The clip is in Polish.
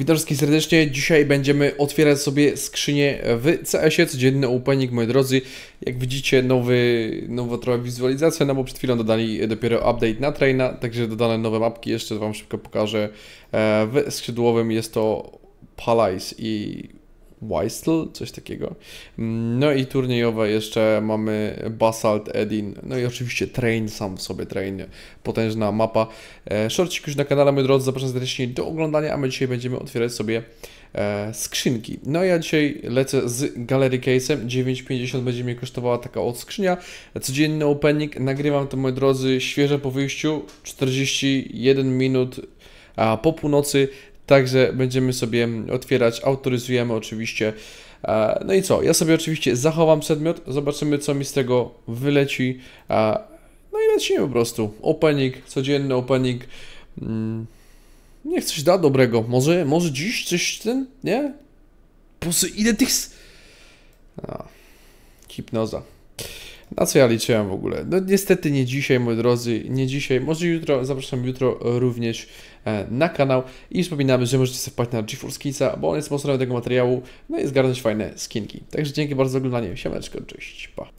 Witam wszystkich serdecznie. Dzisiaj będziemy otwierać sobie skrzynię w CS-ie. Codzienny opening, moi drodzy. Jak widzicie, nowy, nowa trochę wizualizacja, no bo przed chwilą dodali dopiero update na traina, także dodane nowe mapki. Jeszcze Wam szybko pokażę. E, w skrzydłowym jest to Palais i Weistel, coś takiego. Mm, no i turniejowe jeszcze mamy Basalt Edin, no i oczywiście Train, sam w sobie Train, potężna mapa. E, shortcik już na kanale, moi drodzy, zapraszam serdecznie do oglądania, a my dzisiaj będziemy otwierać sobie e, skrzynki. No ja dzisiaj lecę z Gallery Case'em, 9,50 będzie mi kosztowała taka odskrzynia. Codzienny opening, nagrywam to, moi drodzy, świeże po wyjściu, 41 minut a po północy Także będziemy sobie otwierać, autoryzujemy oczywiście. E, no i co? Ja sobie oczywiście zachowam przedmiot, zobaczymy co mi z tego wyleci. E, no i lecimy po prostu. Opening, codzienny opening. Mm, niech coś da dobrego. Może, może dziś coś ten, nie? Po ile tych... A, hipnoza. Na co ja liczyłem w ogóle? No niestety nie dzisiaj, moi drodzy, nie dzisiaj, może jutro, zapraszam jutro również e, na kanał i wspominamy, że możecie sobie wpaść na GeForce Kinsa, bo on jest sponsorem tego materiału, no i zgarnąć fajne skinki. Także dzięki bardzo za oglądanie, siemeczko, cześć, pa.